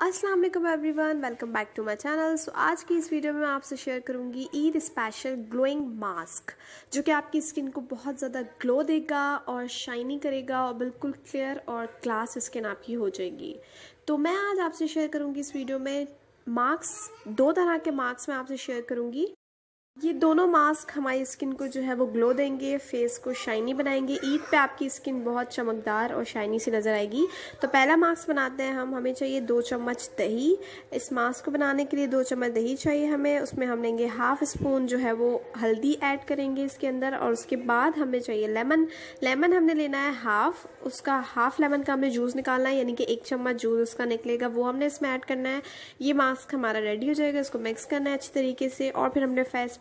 अस्सलाम वालेकुम everyone welcome back to my channel so आज की इस वीडियो में मैं आपसे शेयर करूंगी ईद स्पेशल ग्लोइंग मास्क जो कि आपकी स्किन को बहुत ज़्यादा ग्लो देगा और शाइनी करेगा और बिल्कुल क्लियर और क्लास स्किन आपकी हो जाएगी तो मैं आज आपसे शेयर करूंगी इस वीडियो में मार्क्स दो तरह के मार्क्स मैं आपसे शेयर करूंगी ये दोनों मास्क हमारी स्किन को जो है वो ग्लो देंगे फेस को शाइनी बनाएंगे ईद पे आपकी स्किन बहुत चमकदार और शाइनी सी नज़र आएगी तो पहला मास्क बनाते हैं हम हमें चाहिए दो चम्मच दही इस मास्क को बनाने के लिए दो चम्मच दही चाहिए हमें उसमें हम लेंगे हाफ स्पून जो है वो हल्दी ऐड करेंगे इसके अंदर और उसके बाद हमें चाहिए लेमन लेमन हमने लेना है हाफ उसका हाफ लेमन का हमें जूस निकालना है यानी कि एक चम्मच जूस उसका निकलेगा वो हमने इसमें ऐड करना है ये मास्क हमारा रेडी हो जाएगा इसको मिक्स करना है अच्छी तरीके से और फिर हमने फेस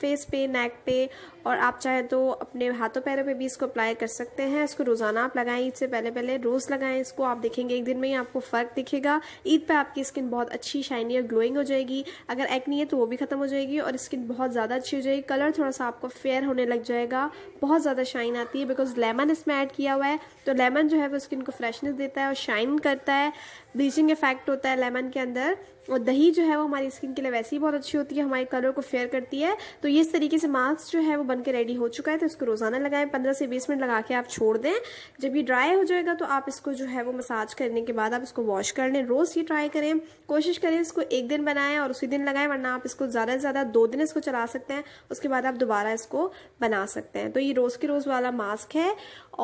फेस पे नेक पे और आप चाहे तो अपने हाथों पैरों पे भी इसको अप्लाई कर सकते हैं इसको रोज़ाना आप लगाएं ईद से पहले पहले रोज़ लगाएं इसको आप देखेंगे एक दिन में ही आपको फ़र्क दिखेगा ईद पे आपकी स्किन बहुत अच्छी शाइनी और ग्लोइंग हो जाएगी अगर एक नहीं है तो वो भी ख़त्म हो जाएगी और स्किन बहुत ज़्यादा अच्छी हो जाएगी कलर थोड़ा सा आपको फेयर होने लग जाएगा बहुत ज़्यादा शाइन आती है बिकॉज लेमन इसमें ऐड किया हुआ है तो लेमन जो है वो स्किन को फ्रेशनेस देता है और शाइन करता है ब्लीचिंग इफेक्ट होता है लेमन के अंदर और दही जो है वो हमारी स्किन के लिए वैसे ही बहुत अच्छी होती है हमारे कलर को फेयर करती है तो तो इस तरीके से मास्क जो है वो बनकर रेडी हो चुका है तो इसको रोज़ाना लगाएं पंद्रह से बीस मिनट लगा के आप छोड़ दें जब ये ड्राई हो जाएगा तो आप इसको जो है वो मसाज करने के बाद आप इसको वॉश कर लें रोज़ ही ट्राई करें कोशिश करें इसको एक दिन बनाएं और उसी दिन लगाएं वरना आप इसको ज़्यादा से ज़्यादा दो दिन इसको चला सकते हैं उसके बाद आप दोबारा इसको बना सकते हैं तो ये रोज़ के रोज़ वाला मास्क है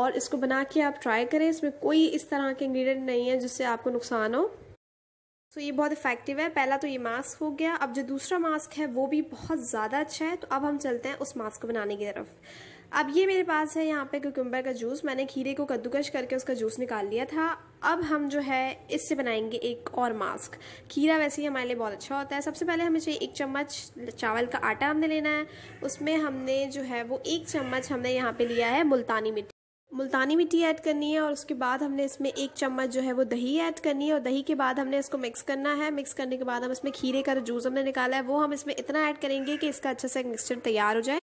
और इसको बना के आप ट्राई करें इसमें कोई इस तरह के इंग्रीडियंट नहीं है जिससे आपको नुकसान हो सो तो ये बहुत इफेक्टिव है पहला तो ये मास्क हो गया अब जो दूसरा मास्क है वो भी बहुत ज़्यादा अच्छा है तो अब हम चलते हैं उस मास्क को बनाने की तरफ अब ये मेरे पास है यहाँ पे क्यूकम्बर का जूस मैंने खीरे को कद्दूकश करके उसका जूस निकाल लिया था अब हम जो है इससे बनाएंगे एक और मास्क खीरा वैसे ही हमारे लिए बहुत अच्छा होता है सबसे पहले हमें चाहिए एक चम्मच चावल का आटा हमने लेना है उसमें हमने जो है वो एक चम्मच हमने यहाँ पे लिया है मुल्तानी मिट्टी मुल्तानी मिट्टी ऐड करनी है और उसके बाद हमने इसमें एक चम्मच जो है वो दही ऐड करनी है और दही के बाद हमने इसको मिक्स करना है मिक्स करने के बाद हम इसमें खीरे का जूस हमने निकाला है वो हम इसमें इतना ऐड करेंगे कि इसका अच्छा सा मिक्सचर तैयार हो जाए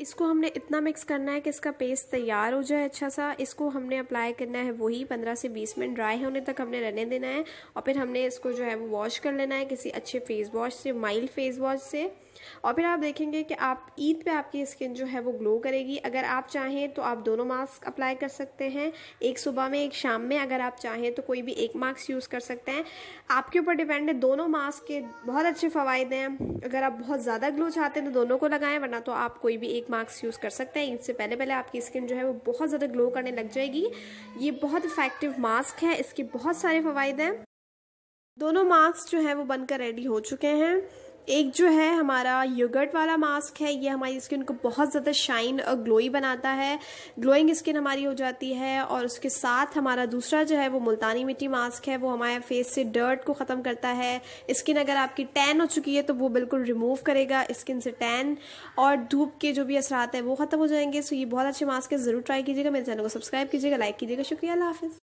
इसको हमने इतना मिक्स करना है कि इसका पेस्ट तैयार हो जाए अच्छा सा इसको हमने अप्लाई करना है वही 15 से 20 मिनट ड्राई होने तक हमने रहने देना है और फिर हमने इसको जो है वो वॉश कर लेना है किसी अच्छे फेस वॉश से माइल्ड फेस वॉश से और फिर आप देखेंगे कि आप ईद पे आपकी स्किन जो है वो ग्लो करेगी अगर आप चाहें तो आप दोनों मास्क अप्लाई कर सकते हैं एक सुबह में एक शाम में अगर आप चाहें तो कोई भी एक मास्क यूज़ कर सकते हैं आपके ऊपर डिपेंड है दोनों मास्क के बहुत अच्छे फ़वाद हैं अगर आप बहुत ज़्यादा ग्लो चाहते हैं तो दोनों को लगाएं वरना तो आप कोई भी एक एक मास्क यूज़ कर सकते हैं इससे पहले पहले आपकी स्किन जो है वो बहुत ज़्यादा ग्लो करने लग जाएगी ये बहुत इफेक्टिव मास्क है इसके बहुत सारे फ़वाद हैं दोनों मास्क जो है वो बनकर रेडी हो चुके हैं एक जो है हमारा योगर्ट वाला मास्क है ये हमारी स्किन को बहुत ज़्यादा शाइन और ग्लोई बनाता है ग्लोइंग स्किन हमारी हो जाती है और उसके साथ हमारा दूसरा जो है वो मुल्तानी मिट्टी मास्क है वो हमारे फेस से डर्ट को ख़त्म करता है स्किन अगर आपकी टैन हो चुकी है तो वो बिल्कुल रिमूव करेगा स्किन से टैन और धूप के जो भी असरात हैं वो ख़त्म हो जाएंगे सो ये बहुत अच्छे मास्क है ज़रूर ट्राई कीजिएगा मेरे चैनल को सब्सक्राइब कीजिएगा लाइक कीजिएगा शुक्रिया हाफिज़